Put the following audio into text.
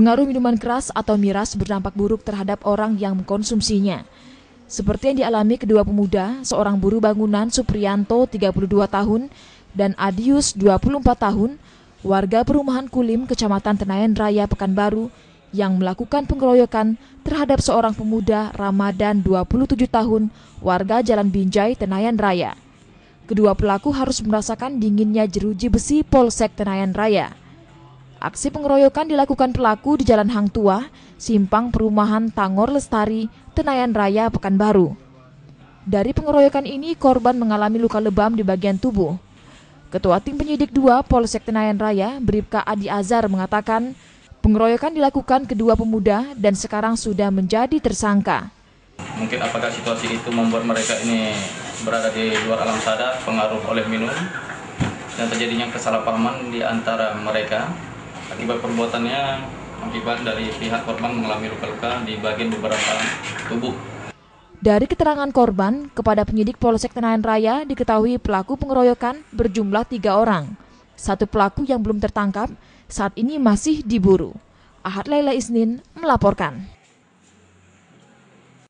Pengaruh minuman keras atau miras berdampak buruk terhadap orang yang mengkonsumsinya. Seperti yang dialami kedua pemuda, seorang buruh bangunan Suprianto, 32 tahun dan Adius 24 tahun, warga perumahan Kulim, Kecamatan Tenayan Raya, Pekanbaru, yang melakukan pengeroyokan terhadap seorang pemuda Ramadan 27 tahun, warga Jalan Binjai, Tenayan Raya. Kedua pelaku harus merasakan dinginnya jeruji besi Polsek Tenayan Raya. Aksi pengeroyokan dilakukan pelaku di Jalan Hang Tua, Simpang Perumahan Tangor Lestari, Tenayan Raya, Pekanbaru. Dari pengeroyokan ini, korban mengalami luka lebam di bagian tubuh. Ketua Tim Penyidik 2 Polsek Tenayan Raya, Bribka Adi Azhar mengatakan, pengeroyokan dilakukan kedua pemuda dan sekarang sudah menjadi tersangka. Mungkin apakah situasi itu membuat mereka ini berada di luar alam sadar, pengaruh oleh minum, dan terjadinya kesalahpahaman di antara mereka Akibat perbuatannya, akibat dari pihak korban mengalami luka-luka di bagian beberapa tubuh. Dari keterangan korban, kepada penyidik Polsek Tenayan Raya diketahui pelaku pengeroyokan berjumlah tiga orang. Satu pelaku yang belum tertangkap saat ini masih diburu. Ahad Laila Isnin melaporkan.